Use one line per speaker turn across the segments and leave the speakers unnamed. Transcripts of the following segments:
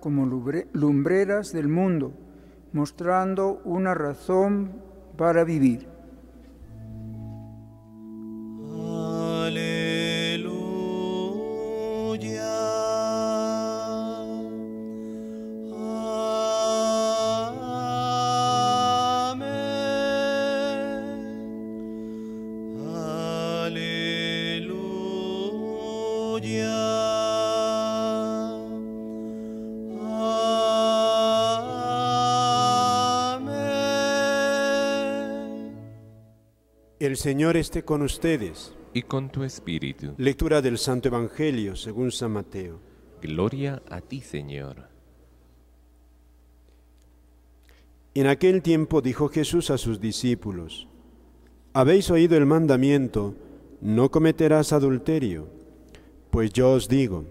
como lumbreras del mundo, mostrando una razón para vivir. El Señor esté con ustedes. Y con tu espíritu. Lectura del Santo Evangelio según San Mateo. Gloria a ti, Señor. En aquel tiempo dijo Jesús a sus discípulos, Habéis oído el mandamiento, no cometerás adulterio. Pues yo os digo,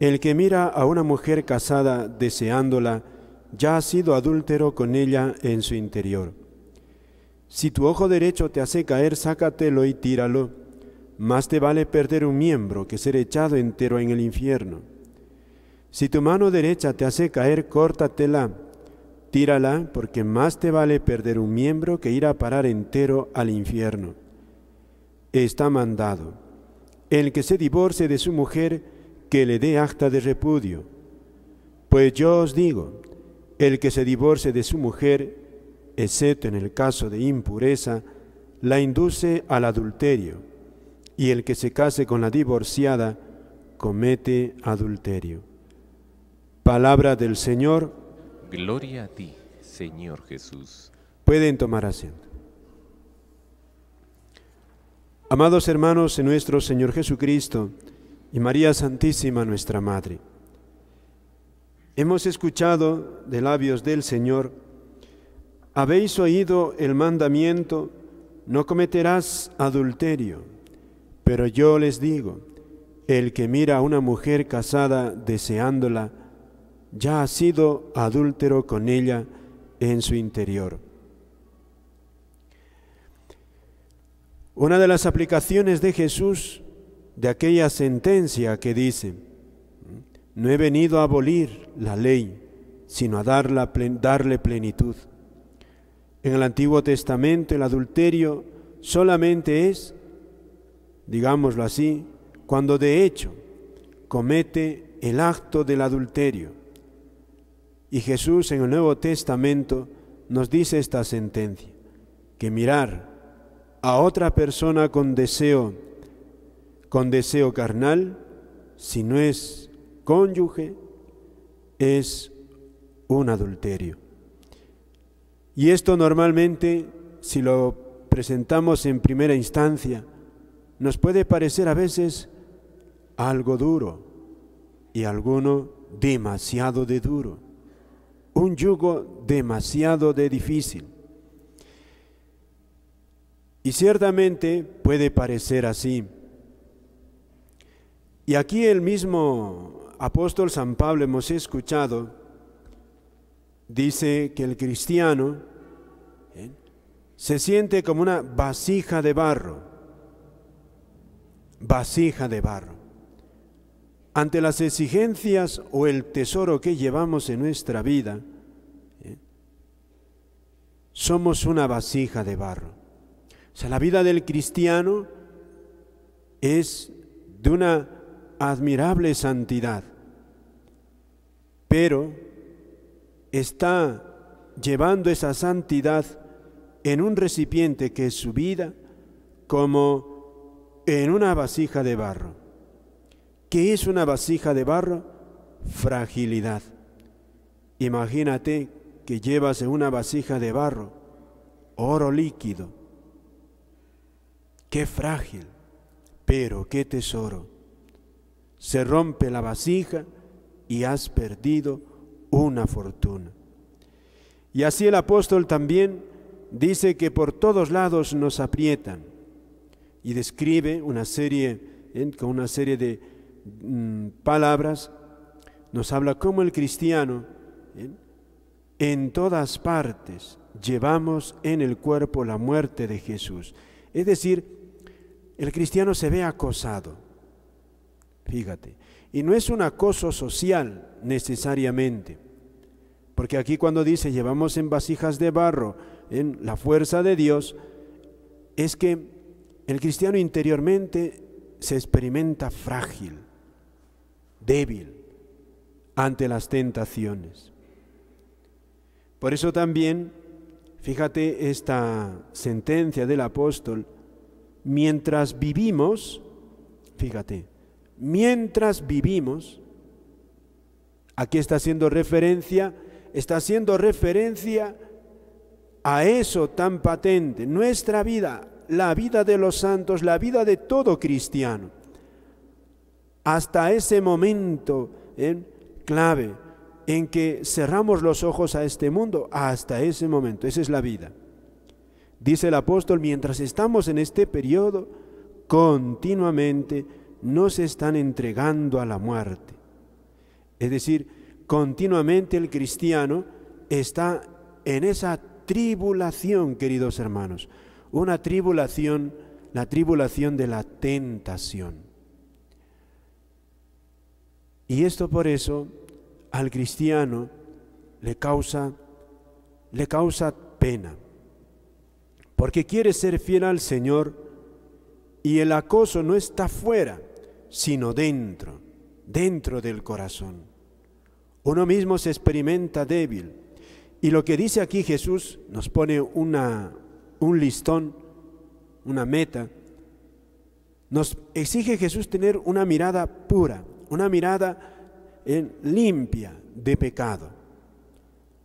el que mira a una mujer casada deseándola, ya ha sido adúltero con ella en su interior. Si tu ojo derecho te hace caer, sácatelo y tíralo. Más te vale perder un miembro que ser echado entero en el infierno. Si tu mano derecha te hace caer, córtatela, tírala, porque más te vale perder un miembro que ir a parar entero al infierno. Está mandado. El que se divorcie de su mujer, que le dé acta de repudio. Pues yo os digo, el que se divorcie de su mujer, excepto en el caso de impureza, la induce al adulterio, y el que se case con la divorciada comete adulterio. Palabra del Señor. Gloria a ti, Señor Jesús. Pueden tomar asiento. Amados hermanos en nuestro Señor Jesucristo y María Santísima nuestra Madre, hemos escuchado de labios del Señor habéis oído el mandamiento, no cometerás adulterio. Pero yo les digo, el que mira a una mujer casada deseándola, ya ha sido adúltero con ella en su interior. Una de las aplicaciones de Jesús de aquella sentencia que dice, no he venido a abolir la ley, sino a darle plenitud. En el Antiguo Testamento el adulterio solamente es, digámoslo así, cuando de hecho comete el acto del adulterio. Y Jesús en el Nuevo Testamento nos dice esta sentencia, que mirar a otra persona con deseo, con deseo carnal, si no es cónyuge, es un adulterio. Y esto normalmente, si lo presentamos en primera instancia, nos puede parecer a veces algo duro y alguno demasiado de duro, un yugo demasiado de difícil. Y ciertamente puede parecer así. Y aquí el mismo apóstol San Pablo hemos escuchado dice que el cristiano ¿eh? se siente como una vasija de barro, vasija de barro. Ante las exigencias o el tesoro que llevamos en nuestra vida, ¿eh? somos una vasija de barro. O sea, la vida del cristiano es de una admirable santidad, pero está llevando esa santidad en un recipiente que es su vida como en una vasija de barro. ¿Qué es una vasija de barro? Fragilidad. Imagínate que llevas en una vasija de barro oro líquido. Qué frágil, pero qué tesoro. Se rompe la vasija y has perdido una fortuna. Y así el apóstol también dice que por todos lados nos aprietan y describe una serie, con una serie de mm, palabras, nos habla cómo el cristiano en todas partes llevamos en el cuerpo la muerte de Jesús. Es decir, el cristiano se ve acosado. Fíjate, y no es un acoso social necesariamente, porque aquí cuando dice llevamos en vasijas de barro en la fuerza de Dios, es que el cristiano interiormente se experimenta frágil, débil ante las tentaciones. Por eso también, fíjate esta sentencia del apóstol, mientras vivimos, fíjate, mientras vivimos, aquí está haciendo referencia, está haciendo referencia a eso tan patente, nuestra vida, la vida de los santos, la vida de todo cristiano. Hasta ese momento ¿eh? clave en que cerramos los ojos a este mundo, hasta ese momento, esa es la vida. Dice el apóstol, mientras estamos en este periodo, continuamente, no se están entregando a la muerte. Es decir, continuamente el cristiano está en esa tribulación, queridos hermanos, una tribulación, la tribulación de la tentación. Y esto por eso al cristiano le causa le causa pena. Porque quiere ser fiel al Señor y el acoso no está fuera sino dentro, dentro del corazón. Uno mismo se experimenta débil. Y lo que dice aquí Jesús nos pone un listón, una meta. Nos exige Jesús tener una mirada pura, una mirada eh, limpia de pecado.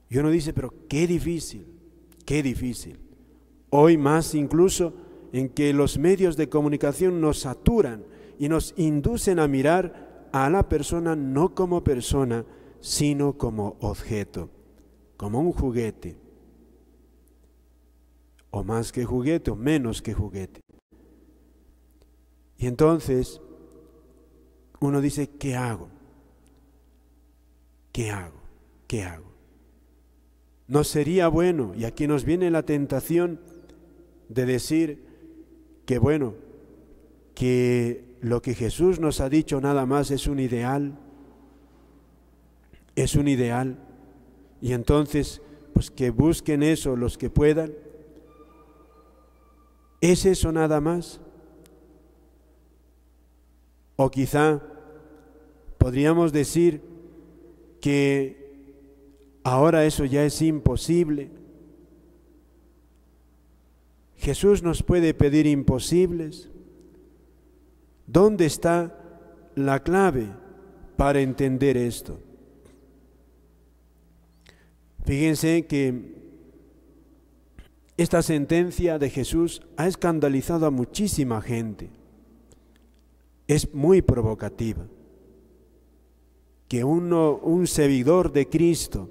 Y uno dice, pero qué difícil, qué difícil. Hoy más incluso en que los medios de comunicación nos saturan y nos inducen a mirar a la persona no como persona, sino como objeto, como un juguete, o más que juguete, o menos que juguete. Y entonces uno dice, ¿qué hago? ¿Qué hago? ¿Qué hago? No sería bueno, y aquí nos viene la tentación de decir que bueno, que lo que Jesús nos ha dicho nada más es un ideal, es un ideal. Y entonces, pues que busquen eso los que puedan. ¿Es eso nada más? O quizá podríamos decir que ahora eso ya es imposible. Jesús nos puede pedir imposibles. ¿Dónde está la clave para entender esto? Fíjense que esta sentencia de Jesús ha escandalizado a muchísima gente. Es muy provocativa. Que uno, un servidor de Cristo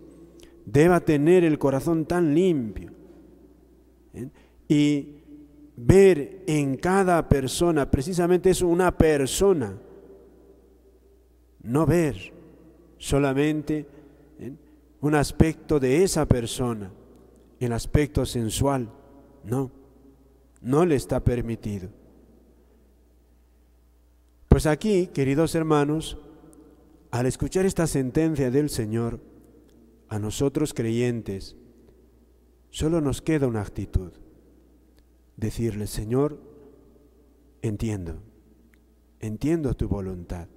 deba tener el corazón tan limpio ¿eh? y ver en cada persona, precisamente es una persona, no ver solamente un aspecto de esa persona, el aspecto sensual, no, no le está permitido. Pues aquí, queridos hermanos, al escuchar esta sentencia del Señor, a nosotros creyentes, solo nos queda una actitud decirle, Señor, entiendo, entiendo tu voluntad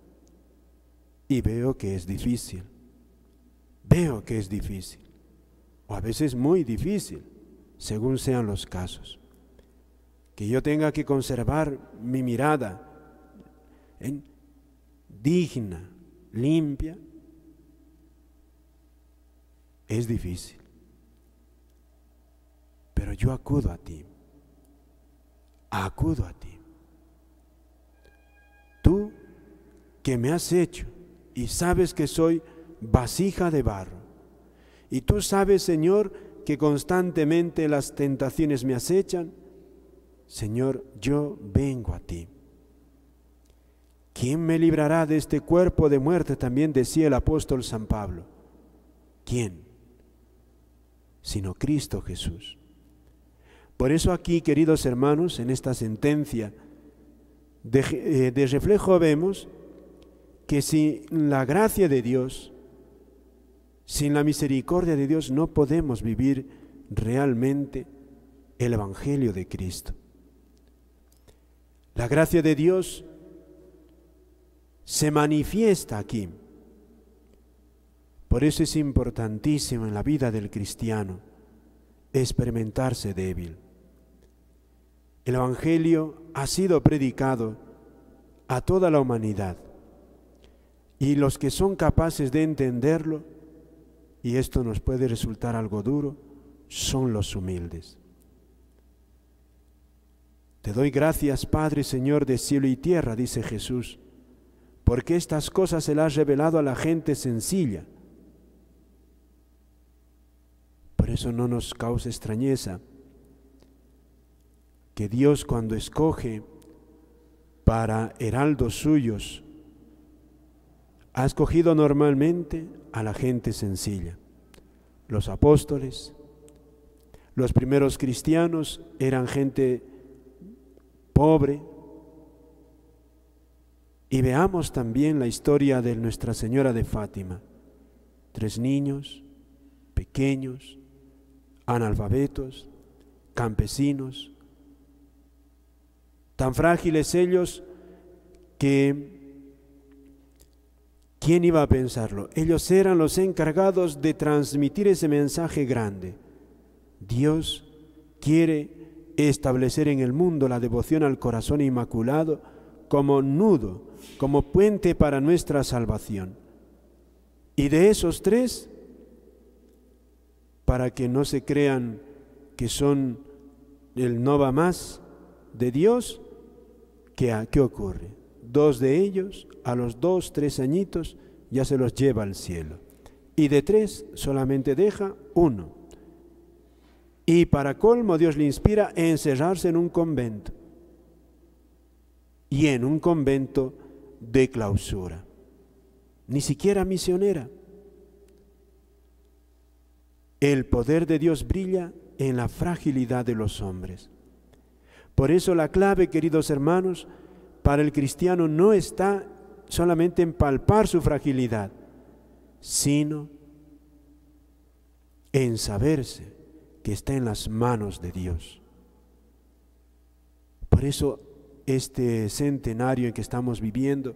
y veo que es difícil, veo que es difícil, o a veces muy difícil, según sean los casos. Que yo tenga que conservar mi mirada ¿eh? digna, limpia, es difícil. Pero yo acudo a ti acudo a ti. Tú que me has hecho y sabes que soy vasija de barro. Y tú sabes, Señor, que constantemente las tentaciones me acechan. Señor, yo vengo a ti. ¿Quién me librará de este cuerpo de muerte? También decía el apóstol San Pablo. ¿Quién? Sino Cristo Jesús. Por eso aquí, queridos hermanos, en esta sentencia eh, de, reflejo vemos que sin la gracia de Dios, sin la misericordia de Dios, no podemos vivir realmente el Evangelio de Cristo. La gracia de Dios se manifiesta aquí. Por eso es importantísimo en la vida del cristiano experimentarse débil. El Evangelio ha sido predicado a toda la humanidad y los que son capaces de entenderlo, y esto nos puede resultar algo duro, son los humildes. Te doy gracias, Padre, Señor de cielo y tierra, dice Jesús, porque estas cosas se las has revelado a la gente sencilla. Por eso no nos causa extrañeza que Dios cuando escoge para heraldos suyos, ha escogido normalmente a la gente sencilla. Los apóstoles, los primeros cristianos eran gente pobre. Y veamos también la historia de Nuestra Señora de Fátima. Tres niños, pequeños, analfabetos, campesinos, tan frágiles ellos que ¿quién iba a pensarlo? Ellos eran los encargados de transmitir ese mensaje grande. Dios quiere establecer en el mundo la devoción al corazón inmaculado como nudo, como puente para nuestra salvación. Y de esos tres, para que no se crean que son el no va más de Dios, ¿qué, ocurre? Dos de ellos, a los dos, tres añitos, ya se los lleva al cielo. Y de tres solamente deja uno. Y para colmo Dios le inspira a encerrarse en un convento. Y en un convento de clausura. Ni siquiera misionera. El poder de Dios brilla en la fragilidad de los hombres. Por eso la clave, queridos hermanos, para el cristiano no está solamente en palpar su fragilidad, sino en saberse que está en las manos de Dios. Por eso este centenario en que estamos viviendo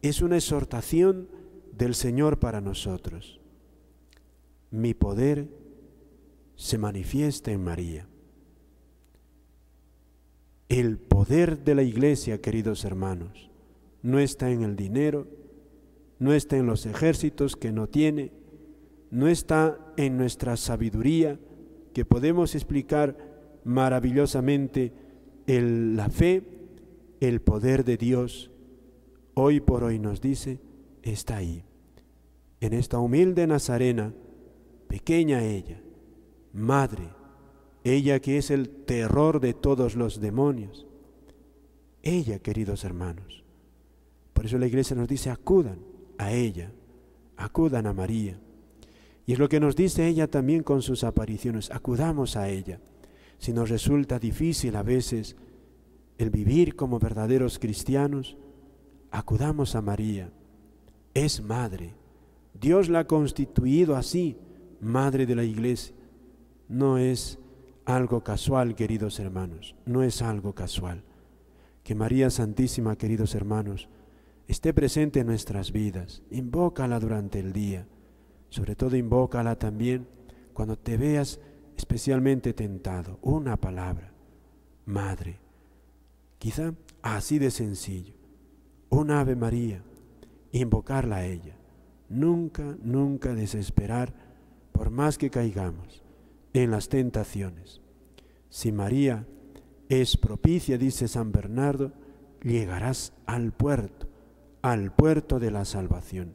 es una exhortación del Señor para nosotros. Mi poder se manifiesta en María. El poder de la iglesia, queridos hermanos, no está en el dinero, no está en los ejércitos que no tiene, no está en nuestra sabiduría, que podemos explicar maravillosamente la fe, el poder de Dios, hoy por hoy nos dice, está ahí, en esta humilde Nazarena, pequeña ella, madre, ella que es el terror de todos los demonios. Ella, queridos hermanos. Por eso la iglesia nos dice, acudan a ella, acudan a María. Y es lo que nos dice ella también con sus apariciones, acudamos a ella. Si nos resulta difícil a veces el vivir como verdaderos cristianos, acudamos a María. Es madre. Dios la ha constituido así, madre de la iglesia. No es algo casual, queridos hermanos, no es algo casual. Que María Santísima, queridos hermanos, esté presente en nuestras vidas. Invócala durante el día. Sobre todo invócala también cuando te veas especialmente tentado. Una palabra, Madre. Quizá así de sencillo. una Ave María, invocarla a ella. Nunca, nunca desesperar por más que caigamos en las tentaciones. Si María es propicia, dice San Bernardo, llegarás al puerto, al puerto de la salvación.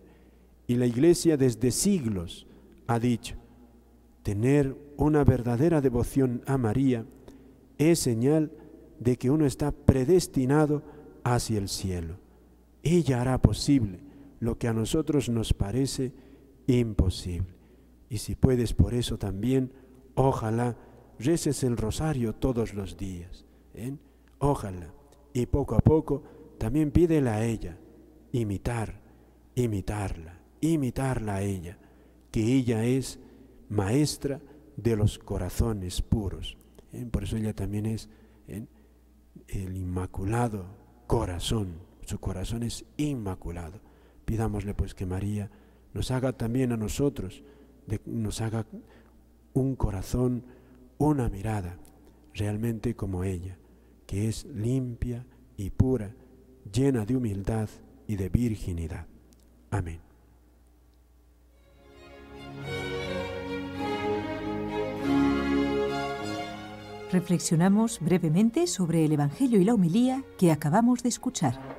Y la Iglesia desde siglos ha dicho, tener una verdadera devoción a María es señal de que uno está predestinado hacia el cielo. Ella hará posible lo que a nosotros nos parece imposible. Y si puedes por eso también Ojalá reces el rosario todos los días. ¿eh? Ojalá. Y poco a poco también pídele a ella imitar, imitarla, imitarla a ella, que ella es maestra de los corazones puros. ¿eh? Por eso ella también es ¿eh? el inmaculado corazón. Su corazón es inmaculado. Pidámosle pues que María nos haga también a nosotros, nos haga un corazón, una mirada, realmente como ella, que es limpia y pura, llena de humildad y de virginidad. Amén. Reflexionamos brevemente sobre el Evangelio y la humilía que acabamos de escuchar.